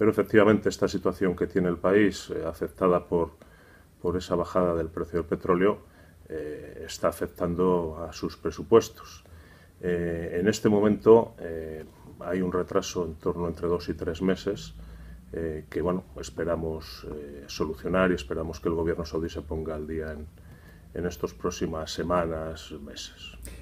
Pero efectivamente esta situación que tiene el país, eh, afectada por, esa bajada del precio del petróleo, eh, está afectando a sus presupuestos. Eh, en este momento hay un retraso en torno entre dos y tres meses que bueno, esperamos solucionar y esperamos que el gobierno saudí se ponga al día en estas próximas semanas, meses.